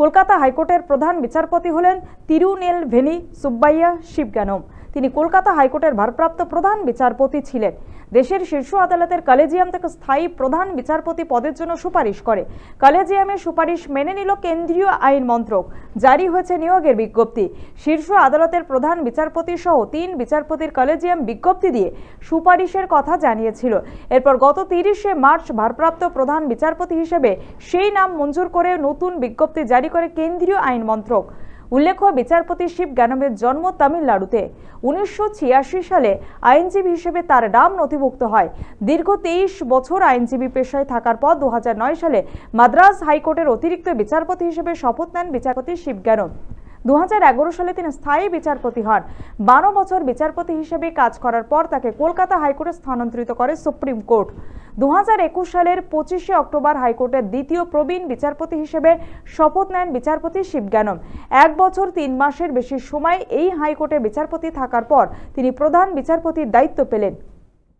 কলকাতা হাইকোর্টের প্রধান বিচারপতি হলেন তিরুনেল ভেনি সুব্বাইয়া শিবগানম তিনি কলকাতা হাইকোর্টের ভারপ্রাপ্ত প্রধান বিচারপতি ছিলেন দেশের শীর্ষ আদালতের কলেজিয়াম থেকে স্থায়ী প্রধান বিচারপতি পদের জন্য সুপারিশ করে কলেজিয়ামের সুপারিশ মেনে নিল কেন্দ্রীয় আইন মন্ত্রক জারি হয়েছে নিয়োগের বিজ্ঞপ্তি শীর্ষ আদালতের প্রধান বিচারপতি সহ তিন বিচারপতির কলেজিয়াম বিজ্ঞপ্তি দিয়ে সুপারিশের কথা জানিয়েছিল এরপর গত তিরিশে মার্চ ভারপ্রাপ্ত প্রধান বিচারপতি হিসেবে সেই নাম মঞ্জুর করে নতুন বিজ্ঞপ্তি জারি করে কেন্দ্রীয় আইন মন্ত্রক উল্লেখ্য বিচারপতি শিব জ্ঞানমের জন্ম তামিলনাড়ুতে উনিশশো সালে আইনজীবী হিসেবে তার নাম নথিভুক্ত হয় দীর্ঘ তেইশ বছর আইনজীবী পেশায় থাকার পর দু সালে মাদ্রাজ হাইকোর্টের অতিরিক্ত বিচারপতি হিসেবে শপথ নেন বিচারপতি শিব জ্ঞানম দু সালে তিনি স্থায়ী বিচারপতি হন বারো বছর বিচারপতি হিসেবে কাজ করার পর তাকে কলকাতা হাইকোর্টে স্থানান্তরিত করে সুপ্রিম কোর্ট দু সালের পঁচিশে অক্টোবর হাইকোর্টের দ্বিতীয় প্রবীণ বিচারপতি হিসেবে শপথ নেন বিচারপতি শিবজ্ঞানম এক বছর তিন মাসের বেশি সময় এই হাইকোর্টে বিচারপতি থাকার পর তিনি প্রধান বিচারপতির দায়িত্ব পেলেন